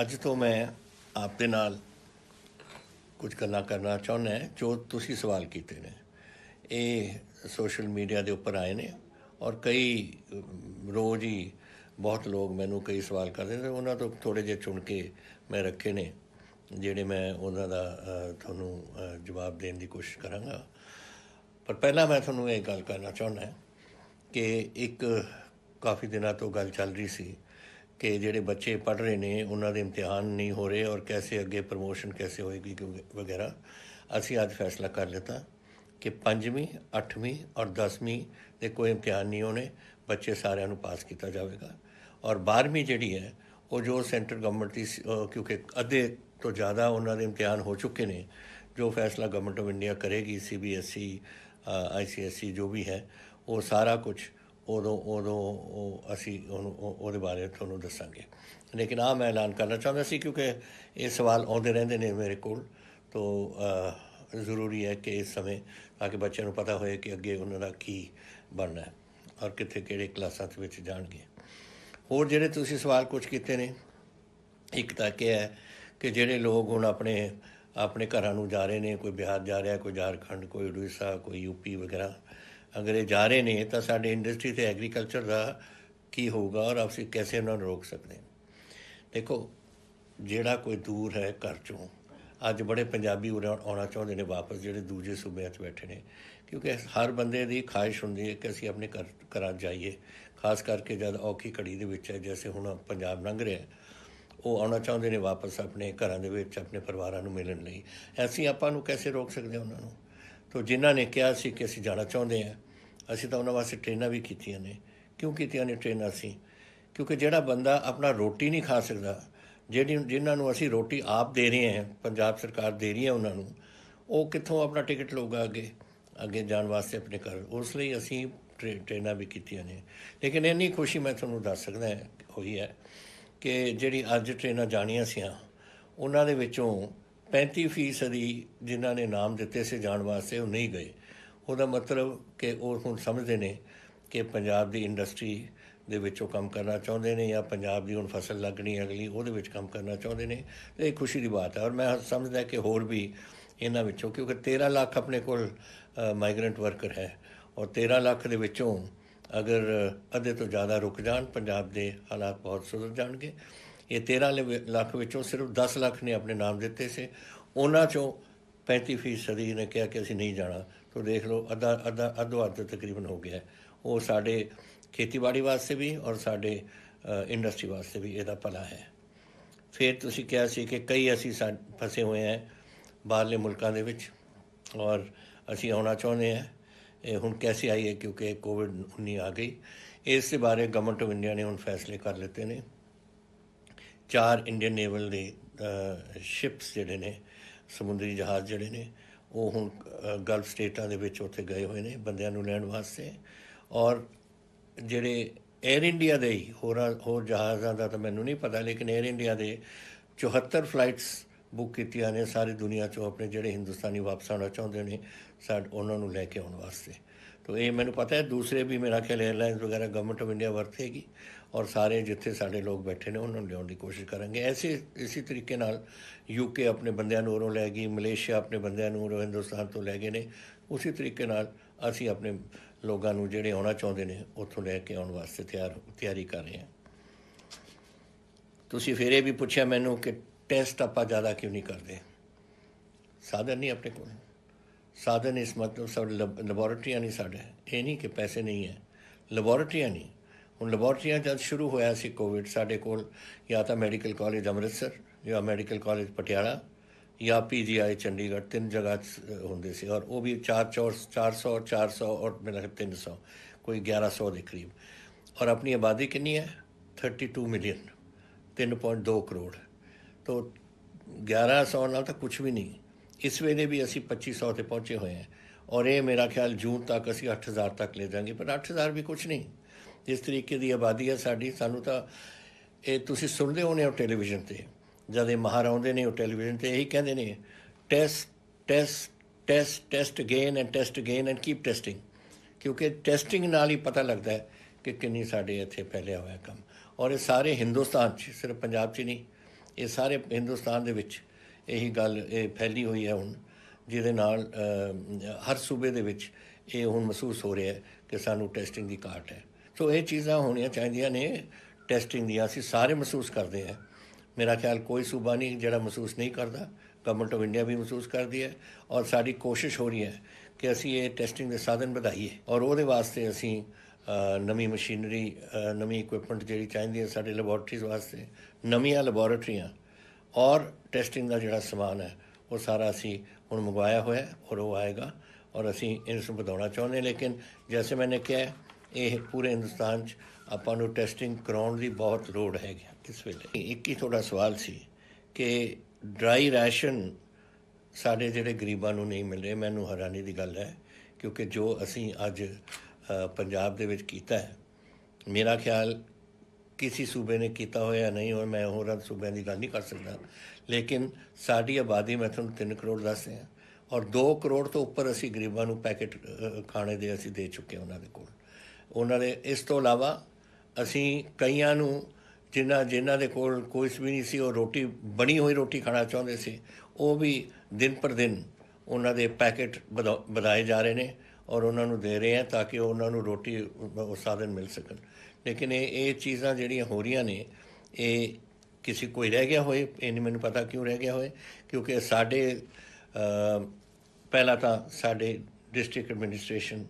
ਅੱਜ ਤੋਂ ਮੈਂ ਆਪ ਦੇ ਨਾਲ ਕੁਝ ਗੱਲਾਂ ਕਰਨਾ ਚਾਹੁੰਦਾ ਹਾਂ ਜੋ ਤੁਸੀਂ ਸਵਾਲ ਕੀਤੇ ਨੇ ਇਹ ਸੋਸ਼ਲ ਮੀਡੀਆ ਦੇ ਉੱਪਰ ਆਏ ਨੇ ਔਰ ਕਈ ਰੋਜ਼ ਹੀ ਬਹੁਤ ਲੋਕ ਮੈਨੂੰ ਕਈ ਸਵਾਲ ਕਰਦੇ ਨੇ ਉਹਨਾਂ ਤੋਂ ਥੋੜੇ ਜਿਹਾ ਚੁਣ ਕੇ ਮੈਂ ਰੱਖੇ ਨੇ ਜਿਹੜੇ ਮੈਂ ਉਹਨਾਂ ਦਾ ਤੁਹਾਨੂੰ ਜਵਾਬ ਦੇਣ ਦੀ ਕੋਸ਼ਿਸ਼ ਕਰਾਂਗਾ ਪਰ ਪਹਿਲਾਂ ਮੈਂ ਤੁਹਾਨੂੰ ਇਹ ਗੱਲ ਕਰਨਾ ਚਾਹੁੰਦਾ ਹਾਂ ਕਿ ਇੱਕ ਕਾਫੀ ਦਿਨਾਂ ਤੋਂ ਗੱਲ ਚੱਲ ਰਹੀ ਸੀ ਕਿ ਜਿਹੜੇ ਬੱਚੇ ਪੜ ਰਹੇ ਨੇ ਉਹਨਾਂ ਦੇ ਇਮਤਿਹਾਨ ਨਹੀਂ ਹੋ ਰਹੇ ਔਰ ਕੈਸੇ ਅੱਗੇ ਪ੍ਰਮੋਸ਼ਨ ਕੈਸੇ ਹੋਏਗੀ ਵਗੈਰਾ ਅਸੀਂ ਅੱਜ ਫੈਸਲਾ ਕਰ ਲਿਆ ਕਿ 5ਵੀਂ 8ਵੀਂ ਔਰ 10ਵੀਂ ਦੇ ਕੋਈ ਇਮਤਿਹਾਨ ਨਹੀਂ ਹੋਣੇ ਬੱਚੇ ਸਾਰਿਆਂ ਨੂੰ ਪਾਸ ਕੀਤਾ ਜਾਵੇਗਾ ਔਰ 12ਵੀਂ ਜਿਹੜੀ ਹੈ ਉਹ ਜੋ ਸੈਂਟਰ ਗਵਰਨਮੈਂਟ ਦੀ ਕਿਉਂਕਿ ਅੱਧੇ ਤੋਂ ਜ਼ਿਆਦਾ ਉਹਨਾਂ ਦੇ ਇਮਤਿਹਾਨ ਹੋ ਚੁੱਕੇ ਨੇ ਜੋ ਫੈਸਲਾ ਗਵਰਨਮੈਂਟ ਆਫ ਇੰਡੀਆ ਕਰੇਗੀ ਸੀਬੀਐਸਈ ਆਈਸੀਐਸਈ e, e ਜੋ ਵੀ ਹੈ ਉਹ ਸਾਰਾ ਕੁਝ ਉਦੋਂ ਉਦੋਂ ਅਸੀਂ ਉਹਦੇ ਬਾਰੇ ਤੁਹਾਨੂੰ ਦੱਸਾਂਗੇ ਲੇਕਿਨ ਆ ਮੈਂ ਐਲਾਨ ਕਰਨਾ ਚਾਹੁੰਦਾ ਸੀ ਕਿਉਂਕਿ ਇਹ ਸਵਾਲ ਆਉਂਦੇ ਰਹਿੰਦੇ ਨੇ ਮੇਰੇ ਕੋਲ ਤੋਂ ਜ਼ਰੂਰੀ ਹੈ ਕਿ ਇਸ ਸਮੇਂ ਤਾਂ ਕਿ ਬੱਚਿਆਂ ਨੂੰ ਪਤਾ ਹੋਏ ਕਿ ਅੱਗੇ ਉਹਨਾਂ ਦਾ ਕੀ ਬਣਨਾ ਹੈ ਔਰ ਕਿੱਥੇ ਕਿਹੜੇ ਕਲਾਸਾਂ ਦੇ ਵਿੱਚ ਜਾਣਗੇ ਹੋਰ ਜਿਹੜੇ ਤੁਸੀਂ ਸਵਾਲ ਕੁਝ ਕੀਤੇ ਨੇ ਇੱਕ ਤਾਂ ਕਿ ਹੈ ਕਿ ਜਿਹੜੇ ਲੋਕ ਹੁਣ ਆਪਣੇ ਆਪਣੇ ਘਰਾਂ ਨੂੰ ਜਾ ਰਹੇ ਨੇ ਕੋਈ ਬਿਹਾਰ ਜਾ ਰਿਹਾ ਕੋਈ ਝਾਰਖੰਡ ਕੋਈ ਉੜੀਸਾ ਕੋਈ ਯੂਪੀ ਵਗੈਰਾ ਅਗਰ ਇਹ ਜਾ ਰਹੇ ਨੇ ਤਾਂ ਸਾਡੇ ਇੰਡਸਟਰੀ ਤੇ ਐਗਰੀਕਲਚਰ ਦਾ ਕੀ ਹੋਊਗਾ ਔਰ ਅਸੀਂ ਕਿਵੇਂ ਉਹਨਾਂ ਨੂੰ ਰੋਕ ਸਕਦੇ ਹਾਂ ਦੇਖੋ ਜਿਹੜਾ ਕੋਈ ਦੂਰ ਹੈ ਘਰ ਚੋਂ ਅੱਜ ਬੜੇ ਪੰਜਾਬੀ ਆਉਣਾ ਚਾਹੁੰਦੇ ਨੇ ਵਾਪਸ ਜਿਹੜੇ ਦੂਜੇ ਸੂਬਿਆਂ 'ਚ ਬੈਠੇ ਨੇ ਕਿਉਂਕਿ ਹਰ ਬੰਦੇ ਦੀ ਖਾਹਿਸ਼ ਹੁੰਦੀ ਹੈ ਕਿ ਅਸੀਂ ਆਪਣੇ ਘਰ ਘਰਾਂ ਜਾਈਏ ਖਾਸ ਕਰਕੇ ਜਦ ਔਖੀ ਘੜੀ ਦੇ ਵਿੱਚ ਹੈ ਜਿਵੇਂ ਹੁਣ ਪੰਜਾਬ ਲੰਘ ਰਿਹਾ ਹੈ ਉਹ ਆਉਣਾ ਚਾਹੁੰਦੇ ਨੇ ਵਾਪਸ ਆਪਣੇ ਘਰਾਂ ਦੇ ਵਿੱਚ ਆਪਣੇ ਪਰਿਵਾਰਾਂ ਨੂੰ ਮਿਲਣ ਲਈ ਐਸੀ ਆਪਾਂ ਨੂੰ ਕਿਵੇਂ ਰੋਕ ਸਕਦੇ ਉਹਨਾਂ ਨੂੰ ਤੋਂ ਜਿਨ੍ਹਾਂ ਨੇ ਕਿਹਾ ਸੀ ਕਿ ਅਸੀਂ ਜਾਣਾ ਚਾਹੁੰਦੇ ਆ ਅਸੀਂ ਤਾਂ ਉਹਨਾਂ ਵਾਸਤੇ ਟ੍ਰੇਨਾਂ ਵੀ ਕੀਤੀਆਂ ਨੇ ਕਿਉਂ ਕੀਤੀਆਂ ਨੇ ਟ੍ਰੇਨਾਂ ਸੀ ਕਿਉਂਕਿ ਜਿਹੜਾ ਬੰਦਾ ਆਪਣਾ ਰੋਟੀ ਨਹੀਂ ਖਾ ਸਕਦਾ ਜਿਹੜੀ ਜਿਨ੍ਹਾਂ ਨੂੰ ਅਸੀਂ ਰੋਟੀ ਆਪ ਦੇ ਰਹੇ ਹਾਂ ਪੰਜਾਬ ਸਰਕਾਰ ਦੇ ਰਹੀ ਹੈ ਉਹਨਾਂ ਨੂੰ ਉਹ ਕਿੱਥੋਂ ਆਪਣਾ ਟਿਕਟ ਲਊਗਾ ਅੱਗੇ ਅੱਗੇ ਜਾਣ ਵਾਸਤੇ ਆਪਣੇ ਘਰ ਉਸ ਲਈ ਅਸੀਂ ਟ੍ਰੇਨਾਂ ਵੀ ਕੀਤੀਆਂ ਨੇ ਲੇਕਿਨ ਇੰਨੀ ਖੁਸ਼ੀ ਮੈਂ ਤੁਹਾਨੂੰ ਦੱਸ ਸਕਦਾ ਹੋਈ ਹੈ ਕਿ ਜਿਹੜੀ ਅੱਜ ਟ੍ਰੇਨਾਂ ਜਾਣੀਆਂ ਸੀਆਂ ਉਹਨਾਂ ਦੇ ਵਿੱਚੋਂ 35 ਫੀਸਦੀ ਜਿਨ੍ਹਾਂ ਨੇ ਨਾਮ ਦਿੱਤੇ ਸੀ ਜਾਣ ਵਾਸਤੇ ਉਹ ਨਹੀਂ ਗਏ ਉਹਦਾ ਮਤਲਬ ਕਿ ਉਹ ਹੁਣ ਸਮਝਦੇ ਨੇ ਕਿ ਪੰਜਾਬ ਦੀ ਇੰਡਸਟਰੀ ਦੇ ਵਿੱਚ ਉਹ ਕੰਮ ਕਰਨਾ ਚਾਹੁੰਦੇ ਨੇ ਜਾਂ ਪੰਜਾਬ ਦੀ ਹੁਣ ਫਸਲ ਲੱਗਣੀ ਅਗਲੀ ਉਹਦੇ ਵਿੱਚ ਕੰਮ ਕਰਨਾ ਚਾਹੁੰਦੇ ਨੇ ਤੇ ਇਹ ਖੁਸ਼ੀ ਦੀ ਬਾਤ ਹੈ ਔਰ ਮੈਂ ਸਮਝਦਾ ਕਿ ਹੋਰ ਵੀ ਇਹਨਾਂ ਵਿੱਚੋਂ ਕਿਉਂਕਿ 13 ਲੱਖ ਆਪਣੇ ਕੋਲ ਮਾਈਗ੍ਰੈਂਟ ਵਰਕਰ ਹੈ ਔਰ 13 ਲੱਖ ਦੇ ਵਿੱਚੋਂ ਅਗਰ ਅੱਧੇ ਤੋਂ ਜ਼ਿਆਦਾ ਰੁਕ ਜਾਣ ਪੰਜਾਬ ਦੇ ਹਾਲਾਤ ਬਹੁਤ ਸੁਧਰ ਜਾਣਗੇ ਇਹ 13 ਲੱਖ ਵਿੱਚੋਂ ਸਿਰਫ 10 ਲੱਖ ਨੇ ਆਪਣੇ ਨਾਮ ਦਿੱਤੇ ਸੀ ਉਹਨਾਂ ਚੋਂ 35% ਨੇ ਕਿਹਾ ਕਿ ਅਸੀਂ ਨਹੀਂ ਜਾਣਾ ਤੋਂ ਦੇਖ ਲਓ ਅੱਧਾ ਅੱਧਾ ਅੱਧਾ ਅੱਧ ਤਕਰੀਬਨ ਹੋ ਗਿਆ ਉਹ ਸਾਡੇ ਖੇਤੀਬਾੜੀ ਵਾਸਤੇ ਵੀ ਔਰ ਸਾਡੇ ਇੰਡਸਟਰੀ ਵਾਸਤੇ ਵੀ ਇਹਦਾ ਪਲਾ ਹੈ ਫਿਰ ਤੁਸੀਂ ਕਿਹਾ ਸੀ ਕਿ ਕਈ ਅਸੀਂ ਫਸੇ ਹੋਏ ਆ ਬਾਹਰਲੇ ਮੁਲਕਾਂ ਦੇ ਵਿੱਚ ਔਰ ਅਸੀਂ ਆਉਣਾ ਚਾਹੁੰਦੇ ਆ ਇਹ ਹੁਣ ਕੈਸੀ ਆਈ ਹੈ ਕਿਉਂਕਿ ਕੋਵਿਡ 19 ਆ ਗਈ ਇਸ ਦੇ ਬਾਰੇ ਗਵਰਨਮੈਂਟ ਆਫ ਇੰਡੀਆ ਨੇ ਹੁਣ ਫੈਸਲੇ ਕਰ ਲਿੱਤੇ ਨੇ ਚਾਰ ਇੰਡੀਅਨ ਨੇਵਲ ਦੇ ਸ਼ਿਪਸ ਜਿਹੜੇ ਨੇ ਸਮੁੰਦਰੀ ਜਹਾਜ਼ ਜਿਹੜੇ ਨੇ ਉਹ ਹੁਣ ਗਲਫ ਸਟੇਟਾਂ ਦੇ ਵਿੱਚ ਉੱਥੇ ਗਏ ਹੋਏ ਨੇ ਬੰਦਿਆਂ ਨੂੰ ਲੈਣ ਵਾਸਤੇ ਔਰ ਜਿਹੜੇ 에ਅਰ ਇੰਡੀਆ ਦੇ ਹੋਰ ਹੋਰ ਜਹਾਜ਼ਾਂ ਦਾ ਤਾਂ ਮੈਨੂੰ ਨਹੀਂ ਪਤਾ ਲੇਕਿਨ 에ਅਰ ਇੰਡੀਆ ਦੇ 74 ਫਲਾਈਟਸ ਬੁੱਕ ਕੀਤੀਆਂ ਨੇ ਸਾਰੀ ਦੁਨੀਆ 'ਚੋਂ ਆਪਣੇ ਜਿਹੜੇ ਹਿੰਦੁਸਤਾਨੀ ਵਾਪਸ ਆਉਣਾ ਚਾਹੁੰਦੇ ਨੇ ਸਾਡ ਉਹਨਾਂ ਨੂੰ ਲੈ ਕੇ ਆਉਣ ਵਾਸਤੇ ਤੋ ਇਹ ਮੈਨੂੰ ਪਤਾ ਹੈ ਦੂਸਰੇ ਵੀ ਮੇਰਾ ਖਿਆਲ ਏਅਰਲਾਈਨਸ ਵਗੈਰਾ ਗਵਰਨਮੈਂਟ ਆਫ ਇੰਡੀਆ ਵਰਤੇਗੀ ਔਰ ਸਾਰੇ ਜਿੱਥੇ ਸਾਡੇ ਲੋਕ ਬੈਠੇ ਨੇ ਉਹਨਾਂ ਨੂੰ ਲਿਆਉਣ ਦੀ ਕੋਸ਼ਿਸ਼ ਕਰਾਂਗੇ ਐਸੇ ਇਸੇ ਤਰੀਕੇ ਨਾਲ ਯੂਕੇ ਆਪਣੇ ਬੰਦਿਆਂ ਨੂੰ ਉਰੋਂ ਲੈ ਗਈ ਮਲੇਸ਼ੀਆ ਆਪਣੇ ਬੰਦਿਆਂ ਨੂੰ ਉਰੋਂ ਹਿੰਦੁਸਤਾਨ ਤੋਂ ਲੈ ਗਏ ਨੇ ਉਸੇ ਤਰੀਕੇ ਨਾਲ ਅਸੀਂ ਆਪਣੇ ਲੋਕਾਂ ਨੂੰ ਜਿਹੜੇ ਆਉਣਾ ਚਾਹੁੰਦੇ ਨੇ ਉੱਥੋਂ ਲੈ ਕੇ ਆਉਣ ਵਾਸਤੇ ਤਿਆਰ ਤਿਆਰੀ ਕਰ ਰਹੇ ਹਾਂ ਤੁਸੀਂ ਫਿਰ ਇਹ ਵੀ ਪੁੱਛਿਆ ਮੈਨੂੰ ਕਿ ਟੈਸਟ ਆਪਾਂ ਜ਼ਿਆਦਾ ਕਿਉਂ ਨਹੀਂ ਕਰਦੇ ਸਾਧਨ ਨਹੀਂ ਆਪਣੇ ਕੋਲ ਸਾਧਨ ਇਸ ਮਤਲਬ सब ਲੈਬੋਰਟਰੀਆਂ ਨਹੀਂ ਸਾਡੇ ਇਹ ਨਹੀਂ ਕਿ ਪੈਸੇ ਨਹੀਂ ਹੈ ਲੈਬੋਰਟਰੀਆਂ ਨਹੀਂ ਹੁਣ ਲੈਬੋਰਟਰੀਆਂ ਜਦ ਸ਼ੁਰੂ ਹੋਇਆ ਸੀ ਕੋਵਿਡ ਸਾਡੇ ਕੋਲ ਜਾਂ ਤਾਂ ਮੈਡੀਕਲ ਕਾਲਜ ਅੰਮ੍ਰਿਤਸਰ ਜਾਂ ਮੈਡੀਕਲ ਕਾਲਜ ਪਟਿਆਲਾ ਜਾਂ ਪੀਜੀਆਈ ਚੰਡੀਗੜ੍ਹ ਤਿੰਨ ਜਗ੍ਹਾ ਹੁੰਦੇ ਸੀ ਔਰ ਉਹ ਵੀ 400 400 400 ਔਰ ਮੇਰਾ 300 ਕੋਈ 1100 ਦੇ ਕਰੀਬ ਔਰ ਆਪਣੀ ਆਬਾਦੀ ਕਿੰਨੀ ਹੈ 32 ਮਿਲੀਅਨ 3.2 ਕਰੋੜ ਤੋਂ 1100 ਨਾਲ ਤਾਂ ਕੁਝ ਵੀ ਨਹੀਂ ਇਸ ਵੇਲੇ ਵੀ ਅਸੀਂ 2500 ਤੇ ਪਹੁੰਚੇ ਹੋਏ ਹਾਂ ਔਰ ਇਹ ਮੇਰਾ ਖਿਆਲ ਜੂਨ ਤੱਕ ਅਸੀਂ 8000 ਤੱਕ ਲੈ ਜਾਾਂਗੇ ਪਰ 8000 ਵੀ ਕੁਝ ਨਹੀਂ ਇਸ ਤਰੀਕੇ ਦੀ ਆਬਾਦੀ ਹੈ ਸਾਡੀ ਸਾਨੂੰ ਤਾਂ ਇਹ ਤੁਸੀਂ ਸੁਣਦੇ ਹੋਣੇ ਹੋ ਟੈਲੀਵਿਜ਼ਨ ਤੇ ਜਦ ਇਹ ਮਹਾਰ ਆਉਂਦੇ ਨੇ ਉਹ ਟੈਲੀਵਿਜ਼ਨ ਤੇ ਇਹੀ ਕਹਿੰਦੇ ਨੇ test test test test again and test again and keep testing ਕਿਉਂਕਿ ਟੈਸਟਿੰਗ ਨਾਲ ਹੀ ਪਤਾ ਲੱਗਦਾ ਹੈ ਕਿ ਕਿੰਨੀ ਸਾਡੇ ਇੱਥੇ ਫੈਲਿਆ ਹੋਇਆ ਕੰਮ ਔਰ ਇਹ ਸਾਰੇ ਹਿੰਦੁਸਤਾਨ 'ਚ ਸਿਰਫ ਪੰਜਾਬ 'ਚ ਨਹੀਂ ਇਹ ਸਾਰੇ ਹਿੰਦੁਸਤਾਨ ਦੇ ਵਿੱਚ ਇਹੀ ਗੱਲ ਇਹ ਫੈਲੀ ਹੋਈ ਹੈ ਹੁਣ ਜਿਹਦੇ ਨਾਲ ਹਰ ਸੂਬੇ ਦੇ ਵਿੱਚ ਇਹ ਹੁਣ ਮਹਿਸੂਸ ਹੋ ਰਿਹਾ ਹੈ ਕਿ ਸਾਨੂੰ ਟੈਸਟਿੰਗ ਦੀ ਘਾਟ ਹੈ ਸੋ ਇਹ ਚੀਜ਼ਾਂ ਹੋਣੀਆਂ ਚਾਹੀਦੀਆਂ ਨੇ ਟੈਸਟਿੰਗ ਦੀ ਅਸੀਂ ਸਾਰੇ ਮਹਿਸੂਸ ਕਰਦੇ ਹਾਂ ਮੇਰਾ ਖਿਆਲ ਕੋਈ ਸੂਬਾ ਨਹੀਂ ਜਿਹੜਾ ਮਹਿਸੂਸ ਨਹੀਂ ਕਰਦਾ ਗਵਰਨਮੈਂਟ ਆਫ ਇੰਡੀਆ ਵੀ ਮਹਿਸੂਸ ਕਰਦੀ ਹੈ ਔਰ ਸਾਡੀ ਕੋਸ਼ਿਸ਼ ਹੋ ਰਹੀ ਹੈ ਕਿ ਅਸੀਂ ਇਹ ਟੈਸਟਿੰਗ ਦੇ ਸਾਧਨ ਵਧਾਈਏ ਔਰ ਉਹਦੇ ਵਾਸਤੇ ਅਸੀਂ ਨਵੀਂ ਮਸ਼ੀਨਰੀ ਨਵੀਂ ਇਕਵਿਪਮੈਂਟ ਜਿਹੜੀ ਚਾਹੀਦੀ ਹੈ ਸਾਡੇ ਲੈਬੋਰਟਰੀਜ਼ ਵਾਸਤੇ ਨਵੀਆਂ ਲੈਬੋਰਟਰੀਆਂ ਔਰ ਟੈਸਟਿੰਗ ਦਾ ਜਿਹੜਾ ਸਮਾਨ ਹੈ ਉਹ ਸਾਰਾ ਅਸੀਂ ਹੁਣ ਮੰਗਵਾਇਆ ਹੋਇਆ ਹੈ ਔਰ ਉਹ ਆਏਗਾ ਔਰ ਅਸੀਂ ਇਸ ਨੂੰ ਵਧਾਉਣਾ ਚਾਹੁੰਦੇ ਲੇਕਿਨ ਜਿਵੇਂ ਮੈਂ ਕਿਹਾ ਇਹ ਪੂਰੇ ਹਿੰਦੁਸਤਾਨ 'ਚ ਆਪਾਂ ਨੂੰ ਟੈਸਟਿੰਗ ਕਰਾਉਣ ਦੀ ਬਹੁਤ ਲੋੜ ਹੈ ਇਸ ਵੇਲੇ ਇੱਕ ਹੀ ਥੋੜਾ ਸਵਾਲ ਸੀ ਕਿ ਡਰਾਈ ਰੈਸ਼ਨ ਸਾਡੇ ਜਿਹੜੇ ਗਰੀਬਾਂ ਨੂੰ ਨਹੀਂ ਮਿਲ ਰਿਹਾ ਮੈਨੂੰ ਹੈਰਾਨੀ ਦੀ ਗੱਲ ਹੈ ਕਿਉਂਕਿ ਜੋ ਅਸੀਂ ਅੱਜ ਪੰਜਾਬ ਦੇ ਵਿੱਚ ਕੀਤਾ ਹੈ ਮੇਰਾ ਖਿਆਲ ਕਿਸੇ ਸੂਬੇ ਨੇ ਕੀਤਾ ਹੋਇਆ ਨਹੀਂ ਹੋਰ ਮੈਂ ਹੋਰ ਸੂਬਿਆਂ ਦੀ ਗੱਲ ਨਹੀਂ ਕਰ ਸਕਦਾ ਲੇਕਿਨ ਸਾਡੀ ਆਬਾਦੀ ਮੈਂ ਤੁਹਾਨੂੰ 3 ਕਰੋੜ ਦੱਸ ਰਿਹਾ ਔਰ 2 ਕਰੋੜ ਤੋਂ ਉੱਪਰ ਅਸੀਂ ਗਰੀਬਾਂ ਨੂੰ ਪੈਕੇਟ ਖਾਣੇ ਦੇ ਅਸੀਂ ਦੇ ਚੁੱਕੇ ਉਹਨਾਂ ਦੇ ਕੋਲ ਉਹਨਾਂ ਦੇ ਇਸ ਤੋਂ ਇਲਾਵਾ ਅਸੀਂ ਕਈਆਂ ਨੂੰ ਜਿਨ੍ਹਾਂ ਜਿਨ੍ਹਾਂ ਦੇ ਕੋਲ ਕੋਈ ਵੀ ਨਹੀਂ ਸੀ ਉਹ ਰੋਟੀ ਬਣੀ ਹੋਈ ਰੋਟੀ ਖਾਣਾ ਚਾਹੁੰਦੇ ਸੀ ਉਹ ਵੀ ਦਿਨ ਪਰ ਦਿਨ ਉਹਨਾਂ ਦੇ ਪੈਕੇਟ ਵਧਾਏ ਜਾ ਰਹੇ ਨੇ ਔਰ ਉਹਨਾਂ ਨੂੰ ਦੇ ਰਹੇ ਆ ਤਾਂ ਕਿ ਉਹਨਾਂ ਨੂੰ ਰੋਟੀ ਉਸ ਸਾਧਨ ਮਿਲ ਸਕਣ ਲੇਕਿਨ ਇਹ ਇਹ ਚੀਜ਼ਾਂ ਜਿਹੜੀਆਂ ਹੋ ਰਹੀਆਂ ਨੇ ਇਹ ਕਿਸੇ ਕੋਈ ਰਹਿ ਗਿਆ ਹੋਏ ਇਹ ਨਹੀਂ ਮੈਨੂੰ ਪਤਾ ਕਿਉਂ ਰਹਿ ਗਿਆ ਹੋਏ ਕਿਉਂਕਿ ਸਾਡੇ ਪਹਿਲਾਂ ਤਾਂ ਸਾਡੇ ਡਿਸਟ੍ਰਿਕਟ ਐਡਮਿਨਿਸਟ੍ਰੇਸ਼ਨ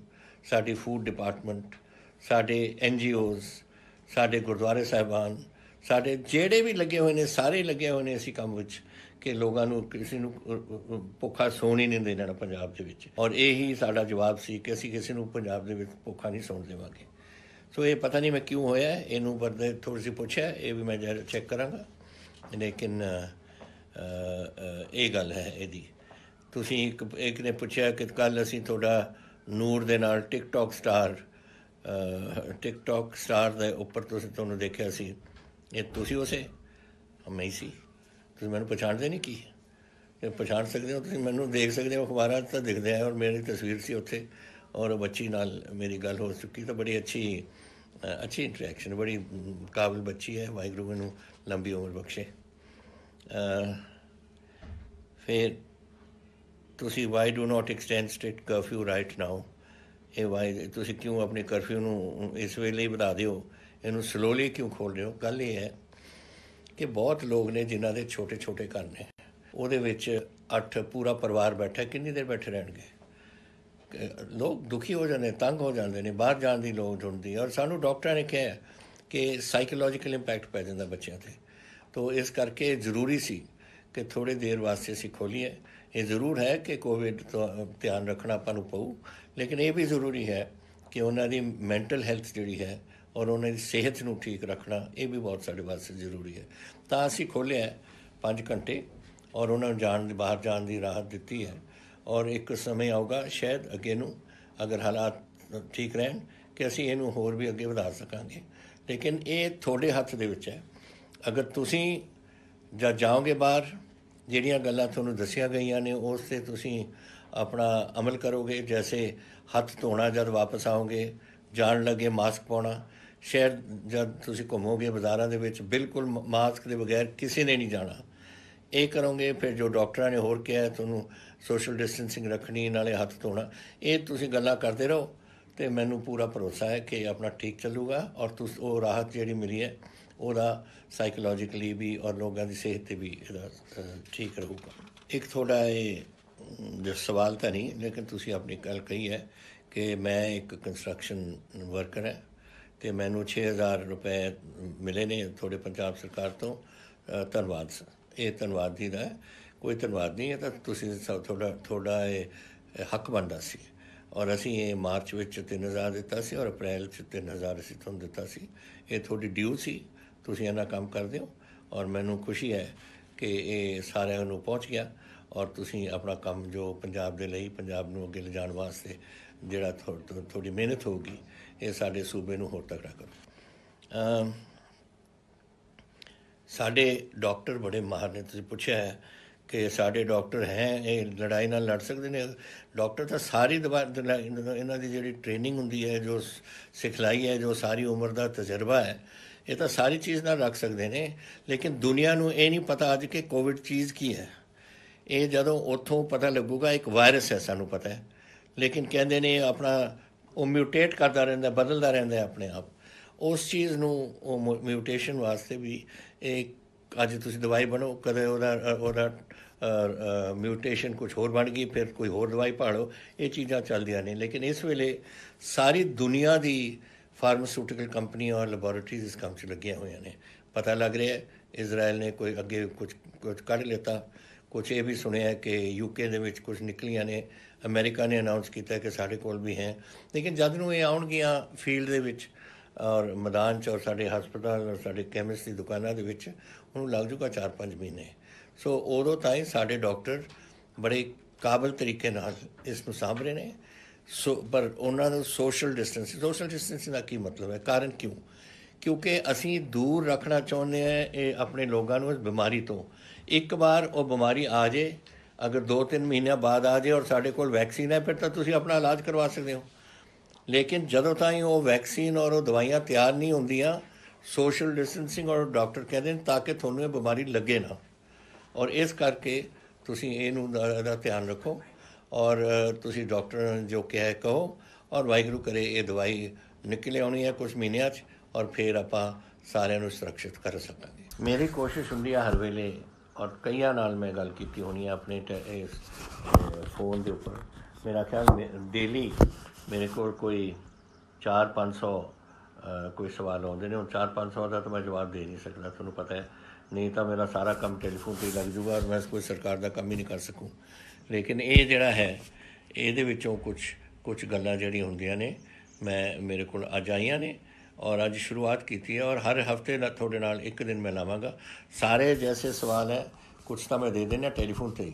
ਸਾਡੀ ਫੂਡ ਡਿਪਾਰਟਮੈਂਟ ਸਾਡੇ ਐਨ ਜੀ ਸਾਡੇ ਗੁਰਦੁਆਰੇ ਸਾਹਿਬਾਨ ਸਾਡੇ ਜਿਹੜੇ ਵੀ ਲੱਗੇ ਹੋਏ ਨੇ ਸਾਰੇ ਲੱਗੇ ਹੋਏ ਨੇ ਇਸੇ ਕੰਮ ਵਿੱਚ ਕਿ ਲੋਕਾਂ ਨੂੰ ਕਿਸੇ ਨੂੰ ਭੁੱਖਾ ਸੌਣ ਹੀ ਨਹੀਂ ਦੇਣਾ ਪੰਜਾਬ ਦੇ ਵਿੱਚ ਔਰ ਇਹੀ ਸਾਡਾ ਜਵਾਬ ਸੀ ਕਿ ਅਸੀਂ ਕਿਸੇ ਨੂੰ ਪੰਜਾਬ ਦੇ ਵਿੱਚ ਭੁੱਖਾ ਨਹੀਂ ਸੌਣ ਦੇਵਾਂਗੇ ਸੋ ਇਹ ਪਤਾ ਨਹੀਂ ਮੈਂ ਕਿਉਂ ਹੋਇਆ ਇਹਨੂੰ ਬਰਦੇ ਥੋੜੀ ਜਿਹੀ ਪੁੱਛਿਆ ਇਹ ਵੀ ਮੈਂ ਚੈੱਕ ਕਰਾਂਗਾ ਲੇਕਿਨ ਇਹ ਗੱਲ ਹੈ ਇਹਦੀ ਤੁਸੀਂ ਇੱਕ ਇੱਕ ਨੇ ਪੁੱਛਿਆ ਕਿ ਕੱਲ ਅਸੀਂ ਤੁਹਾਡਾ ਨੂਰ ਦੇ ਨਾਲ ਟਿਕਟੌਕ ਸਟਾਰ ਟਿਕਟੌਕ ਸਟਾਰ ਦੇ ਉੱਪਰ ਤੁਸੀਂ ਤੁਹਾਨੂੰ ਦੇਖਿਆ ਸੀ ਇਹ ਤੁਸੀਂ ਉਸੇ ਮੈਂ ਸੀ ਤੁਸੀਂ ਮੈਨੂੰ ਪਛਾਣਦੇ ਨਹੀਂ ਕੀ ਪਛਾਣ ਸਕਦੇ ਹੋ ਤੁਸੀਂ ਮੈਨੂੰ ਦੇਖ ਸਕਦੇ ਹੋ ਅਖਬਾਰਾਂ ਤਾਂ ਦਿਖਦੇ ਆ ਔਰ ਮੇਰੀ ਤਸਵੀਰ ਸੀ ਉੱਥੇ ਔਰ ਬੱਚੀ ਨਾਲ ਮੇਰੀ ਗੱਲ ਹੋ ਚੁੱਕੀ ਤਾਂ ਬੜੀ ਅੱਛੀ ਅੱਛੀ ਇੰਟਰੈਕਸ਼ਨ ਬੜੀ ਕਾਬਿਲ ਬੱਚੀ ਹੈ ਵਾਹਿਗੁਰੂ ਨੂੰ ਲੰਬੀ ਉਮਰ ਬਖਸ਼ੇ ਫਿਰ ਤੁਸੀਂ why do not extend strict curfew right now ਇਹ ਵਾਈ ਤੁਸੀਂ ਕਿਉਂ ਆਪਣੇ ਕਰਫਿਊ ਨੂੰ ਇਸ ਵੇਲੇ ਵਧਾ ਦਿਓ ਇਹਨੂੰ ਸਲੋਲੀ ਕਿਉਂ ਖੋਲ ਰਹੇ ਹੋ ਗੱਲ ਇਹ ਹੈ ਕਿ ਬਹੁਤ ਲੋਕ ਨੇ ਜਿਨ੍ਹਾਂ ਦੇ ਛੋਟੇ-ਛੋਟੇ ਘਰ ਨੇ ਉਹਦੇ ਵਿੱਚ ਅੱਠ ਪੂਰਾ ਪਰਿਵਾਰ ਬੈਠਾ ਕਿੰਨੀ ਦੇਰ ਬੈਠੇ ਰਹਿਣਗੇ ਲੋਕ ਦੁਖੀ ਹੋ ਜਾਂਦੇ ਤੰਗ ਹੋ ਜਾਂਦੇ ਨੇ ਬਾਹਰ ਜਾਣ ਦੀ ਲੋੜ ਹੁੰਦੀ ਹੈ ਔਰ ਸਾਨੂੰ ਡਾਕਟਰਾਂ ਨੇ ਕਿਹਾ ਕਿ ਸਾਈਕੋਲੋਜੀਕਲ ਇੰਪੈਕਟ ਪੈ ਜਾਂਦਾ ਬੱਚਿਆਂ ਤੇ ਤੋਂ ਇਸ ਕਰਕੇ ਜ਼ਰੂਰੀ ਸੀ ਕਿ ਥੋੜੇ ਦੇਰ ਵਾਸਤੇ ਅਸੀਂ ਖੋਲੀਏ ਇਹ ਜ਼ਰੂਰ ਹੈ ਕਿ ਕੋਵਿਡ ਤੋਂ ਧਿਆਨ ਰੱਖਣਾ ਆਪਾਂ ਨੂੰ ਪਊ ਲੇਕਿਨ ਇਹ ਵੀ ਜ਼ਰੂਰੀ ਹੈ ਕਿ ਉਹਨਾਂ ਦੀ ਮੈਂਟਲ ਹੈਲਥ ਜਿਹੜੀ ਹੈ ਔਰ ਉਹਨਾਂ ਦੀ ਸਿਹਤ ਨੂੰ ਠੀਕ ਰੱਖਣਾ ਇਹ ਵੀ ਬਹੁਤ ਸਾਡੇ ਵਾਸਤੇ ਜ਼ਰੂਰੀ ਹੈ ਤਾਂ ਅਸੀਂ ਖੋਲਿਆ 5 ਘੰਟੇ ਔਰ ਉਹਨਾਂ ਨੂੰ ਜਾਣ ਬਾਹਰ ਜਾਣ ਦੀ ਰਾਹਤ ਦਿੱਤੀ ਹੈ ਔਰ ਇੱਕ ਸਮੇਂ ਆਊਗਾ ਸ਼ਾਇਦ ਅੱਗੇ ਨੂੰ ਅਗਰ ਹਾਲਾਤ ਠੀਕ ਰਹਿਣ ਕਿ ਅਸੀਂ ਇਹਨੂੰ ਹੋਰ ਵੀ ਅੱਗੇ ਵਧਾ ਸਕਾਂਗੇ ਲੇਕਿਨ ਇਹ ਤੁਹਾਡੇ ਹੱਥ ਦੇ ਵਿੱਚ ਹੈ ਅਗਰ ਤੁਸੀਂ ਜਾਂ ਜਾਓਗੇ ਬਾਹਰ ਜਿਹੜੀਆਂ ਗੱਲਾਂ ਤੁਹਾਨੂੰ ਦੱਸੀਆਂ ਗਈਆਂ ਨੇ ਉਸ ਤੇ ਤੁਸੀਂ ਆਪਣਾ ਅਮਲ ਕਰੋਗੇ ਜੈਸੇ ਹੱਥ ਧੋਣਾ ਜਦ ਵਾਪਸ ਆਓਗੇ ਜਾਣ ਲੱਗੇ ਮਾਸਕ ਪਾਉਣਾ ਸ਼ਹਿਰ ਜਦ ਤੁਸੀਂ ਘੁੰਮੋਗੇ ਬਾਜ਼ਾਰਾਂ ਦੇ ਵਿੱਚ ਬਿਲਕੁਲ ਮਾਸਕ ਦੇ ਬਗੈਰ ਕਿਸੇ ਨੇ ਨਹੀਂ ਜਾਣਾ ਇਹ ਕਰੋਗੇ ਫਿਰ ਜੋ ਡਾਕਟਰਾਂ ਨੇ ਹੋਰ ਕਿਹਾ ਤੁਹਾਨੂੰ ਸੋਸ਼ਲ ਡਿਸਟੈਂਸਿੰਗ ਰੱਖਣੀ ਨਾਲੇ ਹੱਥ ਧੋਣਾ ਇਹ ਤੁਸੀਂ ਗੱਲਾਂ ਕਰਦੇ ਰਹੋ ਤੇ ਮੈਨੂੰ ਪੂਰਾ ਭਰੋਸਾ ਹੈ ਕਿ ਆਪਣਾ ਠੀਕ ਚੱਲੂਗਾ ਔਰ ਤੁਸ ਉਹ ਰਾਹਤ ਜਿਹੜੀ ਮਿਲੀ ਹੈ ਉਹਦਾ ਸਾਈਕੋਲੋਜੀਕਲੀ ਵੀ ਔਰ ਲੋਕਾਂ ਦੀ ਸਿਹਤ ਤੇ ਵੀ ਇਹਦਾ ਠੀਕ ਰਹੂਗਾ ਇੱਕ ਥੋੜਾ ਇਹ ਜੋ ਸਵਾਲ ਤਾਂ ਨਹੀਂ ਲੇਕਿਨ ਤੁਸੀਂ ਆਪਣੀ ਗੱਲ ਕਹੀ ਹੈ ਕਿ ਮੈਂ ਇੱਕ ਕੰਸਟਰਕਸ਼ਨ ਵਰਕਰ ਹਾਂ ਤੇ ਮੈਨੂੰ 6000 ਰੁਪਏ ਮਿਲੇ ਨੇ ਤੁਹਾਡੇ ਪੰਜਾਬ ਸਰਕਾਰ ਤੋਂ ਧੰਨਵਾਦ ਸਰ ਇਹ ਧੰਨਵਾਦ ਦੀ ਦਾ ਕੋਈ ਧੰਨਵਾਦ ਨਹੀਂ ਹੈ ਤਾਂ ਤੁਸੀਂ ਸਭ ਤੁਹਾਡਾ ਥੋੜਾ ਇਹ ਹੱਕ ਬੰਦਾ ਸੀ ਔਰ ਅਸੀਂ ਇਹ ਮਾਰਚ ਵਿੱਚ 3000 ਦਿੱਤਾ ਸੀ ਔਰ ਅਪ੍ਰੈਲ ਚ 3000 ਅਸੀਂ ਤੁਹਾਨੂੰ ਦਿੱਤਾ ਸੀ ਇਹ ਤੁਹਾਡੀ ਡਿਊ ਸੀ ਤੁਸੀਂ ਇਹਨਾਂ ਕੰਮ ਕਰਦੇ ਹੋ ਔਰ ਮੈਨੂੰ ਖੁਸ਼ੀ ਹੈ ਕਿ ਇਹ ਸਾਰਿਆਂ ਨੂੰ ਪਹੁੰਚ ਗਿਆ ਔਰ ਤੁਸੀਂ ਆਪਣਾ ਕੰਮ ਜੋ ਪੰਜਾਬ ਦੇ ਲਈ ਪੰਜਾਬ ਨੂੰ ਅੱਗੇ ਲਿਜਾਣ ਵਾਸਤੇ ਜਿਹੜਾ ਤੁਹਾਡੀ ਮਿਹਨਤ ਹੋਗੀ ਇਹ ਸਾਡੇ ਸੂਬੇ ਨੂੰ ਹੋਰ ਤਕੜਾ ਕਰੋ ਸਾਡੇ ਡਾਕਟਰ ਬੜੇ ਮਾਹਰ ਨੇ ਤੁਸੀਂ ਪੁੱਛਿਆ ਹੈ ਕਿ ਸਾਡੇ ਡਾਕਟਰ ਹੈ ਇਹ ਲੜਾਈ ਨਾਲ ਲੜ ਸਕਦੇ ਨੇ ਡਾਕਟਰ ਤਾਂ ਸਾਰੀ ਇਹਨਾਂ ਦੀ ਜਿਹੜੀ ਟ੍ਰੇਨਿੰਗ ਹੁੰਦੀ ਹੈ ਜੋ ਸਿਖਲਾਈ ਹੈ ਜੋ ਸਾਰੀ ਉਮਰ ਦਾ ਤਜਰਬਾ ਹੈ ਇਹ ਤਾਂ ਸਾਰੀ ਚੀਜ਼ ਨਾਲ ਰੱਖ ਸਕਦੇ ਨੇ ਲੇਕਿਨ ਦੁਨੀਆ ਨੂੰ ਇਹ ਨਹੀਂ ਪਤਾ ਅੱਜ ਕਿ ਕੋਵਿਡ ਚੀਜ਼ ਕੀ ਹੈ ਇਹ ਜਦੋਂ ਉੱਥੋਂ ਪਤਾ ਲੱਗੂਗਾ ਇੱਕ ਵਾਇਰਸ ਹੈ ਸਾਨੂੰ ਪਤਾ ਹੈ ਲੇਕਿਨ ਕਹਿੰਦੇ ਨੇ ਆਪਣਾ ਉਹ ਮਿਊਟੇਟ ਕਰਦਾ ਰਹਿੰਦਾ ਬਦਲਦਾ ਰਹਿੰਦਾ ਆਪਣੇ ਆਪ ਉਸ ਚੀਜ਼ ਨੂੰ ਉਹ ਮਿਊਟੇਸ਼ਨ ਵਾਸਤੇ ਵੀ ਇਹ ਅੱਜ ਤੁਸੀਂ ਦਵਾਈ ਬਣੋ ਕਦੇ ਉਹਦਾ ਉਹਦਾ ਮਿਊਟੇਸ਼ਨ ਕੁਝ ਹੋਰ ਬਣ ਗਈ ਫਿਰ ਕੋਈ ਹੋਰ ਦਵਾਈ ਪਾੜੋ ਇਹ ਚੀਜ਼ਾਂ ਚੱਲਦੀਆਂ ਨੇ ਲੇਕਿਨ ਇਸ ਵੇਲੇ ਸਾਰੀ ਦੁਨੀਆ ਦੀ ਫਾਰਮਾਸਿਊਟੀਕਲ ਕੰਪਨੀ ਔਰ ਲੈਬੋਰੇਟਰੀਜ਼ ਇਸ ਕੰਮ 'ਚ ਲੱਗੀਆਂ ਹੋਈਆਂ ਨੇ ਪਤਾ ਲੱਗ ਰਿਹਾ ਹੈ ਇਜ਼ਰਾਈਲ ਨੇ ਕੋਈ ਅੱਗੇ ਕੁਝ ਕੁਝ ਕੱਢ ਲੇਤਾ ਕੁਝ ਇਹ ਵੀ ਸੁਣਿਆ ਹੈ ਕਿ ਯੂਕੇ ਦੇ ਵਿੱਚ ਕੁਝ ਨਿਕਲੀਆਂ ਨੇ ਅਮਰੀਕਾ ਨੇ ਅਨਾਉਂਸ ਕੀਤਾ ਕਿ ਸਾਡੇ ਕੋਲ ਵੀ ਹੈ ਲੇਕਿਨ ਜਦ ਨੂੰ ਇਹ ਆਉਣਗੀਆਂ ਫੀਲਡ ਦੇ ਵਿੱਚ ਔਰ ਮੈਦਾਨ 'ਚ ਔਰ ਸਾਡੇ ਹਸਪਤਾਲ ਔਰ ਸਾਡੇ ਕੈਮਿਸਟ ਦੀ ਦੁਕਾਨਾਂ ਦੇ ਵਿੱਚ ਉਹਨੂੰ ਲੱਗ ਜੂਗਾ 4-5 ਮਹੀਨੇ ਸੋ ਉਦੋਂ ਤਾਈਂ ਸਾਡੇ ਡਾਕਟਰ ਬੜੇ ਕਾਬਲ ਤਰੀਕੇ ਨਾਲ ਇਸ ਨੂੰ ਸਾਹਮਣੇ ਨੇ ਸੋ ਪਰ ਉਹਨਾਂ ਦਾ ਸੋਸ਼ਲ ਡਿਸਟੈਂਸ ਸੋਸ਼ਲ ਡਿਸਟੈਂਸ ਦਾ ਕੀ ਮਤਲਬ ਹੈ ਕਾਰਨ ਕਿਉਂ ਕਿਉਂਕਿ ਅਸੀਂ ਦੂਰ ਰੱਖਣਾ ਚਾਹੁੰਦੇ ਆ ਇਹ ਆਪਣੇ ਲੋਕਾਂ ਨੂੰ ਇਸ ਬਿਮਾਰੀ ਤੋਂ ਇੱਕ ਵਾਰ ਉਹ ਬਿਮਾਰੀ ਆ ਜੇ ਅਗਰ 2-3 ਮਹੀਨਿਆਂ ਬਾਅਦ ਆ ਜੇ ਔਰ ਸਾਡੇ ਕੋਲ ਵੈਕਸੀਨ ਹੈ ਫਿਰ ਤਾਂ ਤੁਸੀਂ ਆਪਣਾ ਇਲਾਜ ਕਰਵਾ ਸਕਦੇ ਹੋ ਲੇਕਿਨ ਜਦੋਂ ਤਾਈਂ ਉਹ ਵੈਕਸੀਨ ਔਰ ਉਹ ਦਵਾਈਆਂ ਤਿਆਰ ਨਹੀਂ ਹੁੰਦੀਆਂ ਸੋਸ਼ਲ ਡਿਸਟੈਂਸਿੰਗ ਔਰ ਡਾਕਟਰ ਕਹਿੰਦੇ ਨੇ ਤਾਂ ਕਿ ਤੁਹਾਨੂੰ ਇਹ ਬਿਮਾਰੀ ਲੱਗੇ ਨਾ ਔਰ ਇਸ ਕਰਕੇ ਤੁਸੀਂ ਇਹਨੂੰ ਦਾ ਧਿਆਨ ਰੱਖੋ ਔਰ ਤੁਸੀਂ ਡਾਕਟਰ ਜੋ ਕਹੇ ਕਹੋ ਔਰ ਵਾਹਿਗੁਰੂ ਕਰੇ ਇਹ ਦਵਾਈ ਨਿਕਲੇ ਆਉਣੀ ਹੈ ਕੁਝ ਮਹੀਨਿਆਂ 'ਚ ਔਰ ਫਿਰ ਆਪਾਂ ਸਾਰਿਆਂ ਨੂੰ ਸੁਰੱਖਿਅਤ ਕਰ ਸਕਾਂਗੇ ਮੇਰੀ ਕੋਸ਼ਿਸ਼ ਹੁੰਦੀ ਹੈ ਹਰ ਵੇਲੇ ਔਰ ਕਈਆਂ ਨਾਲ ਮੈਂ ਗੱਲ ਕੀਤੀ ਹੋਣੀ ਹੈ ਆਪਣੇ ਫੋਨ ਦੇ ਉੱਪਰ ਮੇਰਾ ਖਿਆਲ ਡੇਲੀ ਮੇਰੇ ਕੋਲ ਕੋਈ 4-500 ਕੋਈ ਸਵਾਲ ਆਉਂਦੇ ਨੇ ਉਹ 4-500 ਦਾ ਤਾਂ ਮੈਂ ਜਵਾਬ ਦੇ ਨਹੀਂ ਸਕਦਾ ਤੁਹਾਨੂੰ ਪਤਾ ਹੈ ਨਹੀਂ ਤਾਂ ਮੇਰਾ ਸਾਰਾ ਕੰਮ ਟੈਲੀਫੋਨ ਤੇ ਲੱਗ ਜੂਗਾ ਔਰ ਮੈਂ ਕੋਈ ਸਰਕਾਰ ਦਾ ਕੰਮ ਹੀ ਨਹੀਂ ਕਰ ਸਕੂ ਲੇਕਿਨ ਇਹ ਜਿਹੜਾ ਹੈ ਇਹਦੇ ਵਿੱਚੋਂ ਕੁਝ ਕੁਝ ਗੱਲਾਂ ਜਿਹੜੀਆਂ ਹੁੰਦੀਆਂ ਨੇ ਮੈਂ ਮੇਰੇ ਕੋਲ ਅੱਜ ਆਈਆਂ ਨੇ ਔਰ ਅੱਜ ਸ਼ੁਰੂਆਤ ਕੀਤੀ ਹੈ ਔਰ ਹਰ ਹਫਤੇ ਨਾਲ ਤੁਹਾਡੇ ਨਾਲ ਇੱਕ ਦਿਨ ਮੈਂ ਲਾਵਾਂਗਾ ਸਾਰੇ ਜੈਸੇ ਸਵਾਲ ਹੈ ਕੁਝ ਤਾਂ ਮੈਂ ਦੇ ਦੇਣਾ ਟੈਲੀਫੋਨ ਤੇ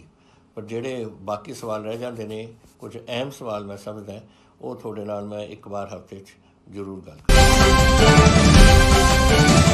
ਪਰ ਜਿਹੜੇ ਬਾਕੀ ਸਵਾਲ ਰਹਿ ਜਾਂਦੇ ਨੇ ਕੁਝ ਅਹਿਮ ਸਵਾਲ ਮੈਂ ਸਮਝਦਾ ਉਹ ਤੁਹਾਡੇ ਨਾਲ ਮੈਂ ਇੱਕ ਵਾਰ ਹਫਤੇ 'ਚ ਜ਼ਰੂਰ ਗੱਲ ਕਰਾਂਗਾ